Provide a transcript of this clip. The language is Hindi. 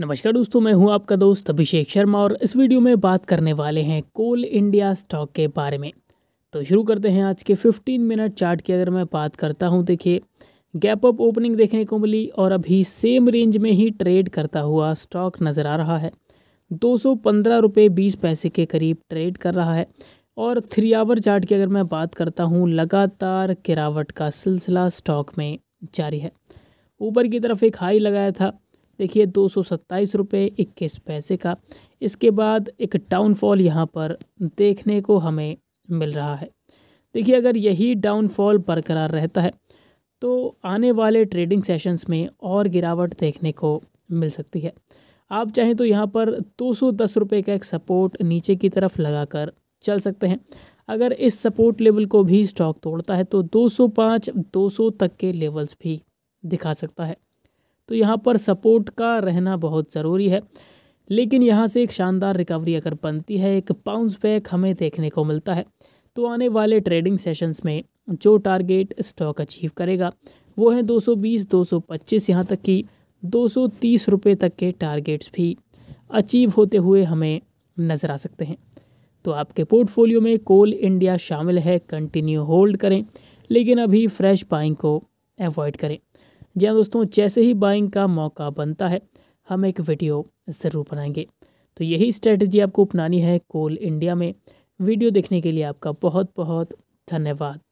नमस्कार दोस्तों मैं हूं आपका दोस्त अभिषेक शर्मा और इस वीडियो में बात करने वाले हैं कोल इंडिया स्टॉक के बारे में तो शुरू करते हैं आज के 15 मिनट चार्ट की अगर मैं बात करता हूं देखिए गैप अप ओपनिंग देखने को मिली और अभी सेम रेंज में ही ट्रेड करता हुआ स्टॉक नज़र आ रहा है दो सौ पैसे के करीब ट्रेड कर रहा है और थ्री आवर चार्ट की अगर मैं बात करता हूँ लगातार गिरावट का सिलसिला स्टॉक में जारी है ऊपर की तरफ एक हाई लगाया था देखिए दो सौ सत्ताईस रुपये इक्कीस पैसे का इसके बाद एक डाउनफॉल यहाँ पर देखने को हमें मिल रहा है देखिए अगर यही डाउनफॉल बरकरार रहता है तो आने वाले ट्रेडिंग सेशंस में और गिरावट देखने को मिल सकती है आप चाहें तो यहाँ पर दो सौ दस रुपये का एक सपोर्ट नीचे की तरफ लगाकर चल सकते हैं अगर इस सपोर्ट लेवल को भी स्टॉक तोड़ता है तो 205 200 तक के लेवल्स भी दिखा सकता है तो यहाँ पर सपोर्ट का रहना बहुत ज़रूरी है लेकिन यहाँ से एक शानदार रिकवरी अगर बनती है एक पाउंस बैक हमें देखने को मिलता है तो आने वाले ट्रेडिंग सेशंस में जो टारगेट स्टॉक अचीव करेगा वो है 220 225 यहाँ तक कि 230 सौ तक के टारगेट्स भी अचीव होते हुए हमें नज़र आ सकते हैं तो आपके पोर्टफोलियो में कोल इंडिया शामिल है कंटिन्यू होल्ड करें लेकिन अभी फ्रेश बाइंग को अवॉइड करें जी हाँ दोस्तों जैसे ही बाइंग का मौका बनता है हम एक वीडियो ज़रूर बनाएंगे तो यही स्ट्रेटजी आपको अपनानी है कोल इंडिया में वीडियो देखने के लिए आपका बहुत बहुत धन्यवाद